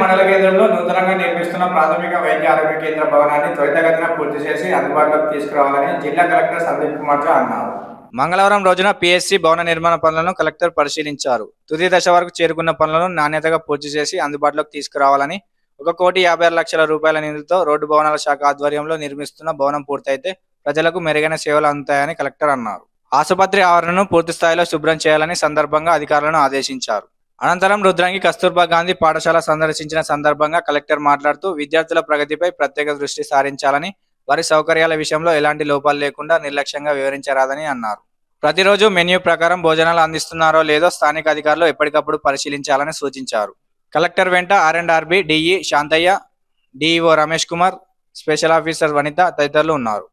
మండల కేంద్రంలో నూతనంగా నిర్మిస్తున్న ప్రాథమిక వైద్య ఆరోగ్య కేంద్ర భవనాన్ని త్వరితగతిన పూర్తి చేసి అందుబాటులోకి తీసుకురావాలని జిల్లా కలెక్టర్ సందీప్ కుమార్ అన్నారు మంగళవారం రోజున పిఎస్సి భవన నిర్మాణ పనులను కలెక్టర్ పరిశీలించారు తుది దశ వరకు చేరుకున్న పనులను నాణ్యతగా పూర్తి చేసి అందుబాటులోకి తీసుకురావాలని ఒక కోటి యాభై లక్షల రూపాయల నిధులతో రోడ్డు భవనాల శాఖ ఆధ్వర్యంలో నిర్మిస్తున్న భవనం పూర్తయితే ప్రజలకు మెరుగైన సేవలు అందుతాయని కలెక్టర్ అన్నారు ఆసుపత్రి ఆవరణను పూర్తి స్థాయిలో శుభ్రం చేయాలని సందర్భంగా అధికారులను ఆదేశించారు అనంతరం రుద్రాంగి కస్తూర్బా గాంధీ పాఠశాల సందర్శించిన సందర్భంగా కలెక్టర్ మాట్లాడుతూ విద్యార్థుల ప్రగతిపై ప్రత్యేక దృష్టి సారించాలని వారి సౌకర్యాల విషయంలో ఎలాంటి లోపాలు లేకుండా నిర్లక్ష్యంగా వివరించరాదని అన్నారు ప్రతిరోజు మెన్యూ ప్రకారం భోజనాలు అందిస్తున్నారో లేదో స్థానిక అధికారులు ఎప్పటికప్పుడు పరిశీలించాలని సూచించారు కలెక్టర్ వెంట R and R B DE Shantayya DEO Ramesh Kumar special officer Vanitha తదితరులు ఉన్నారు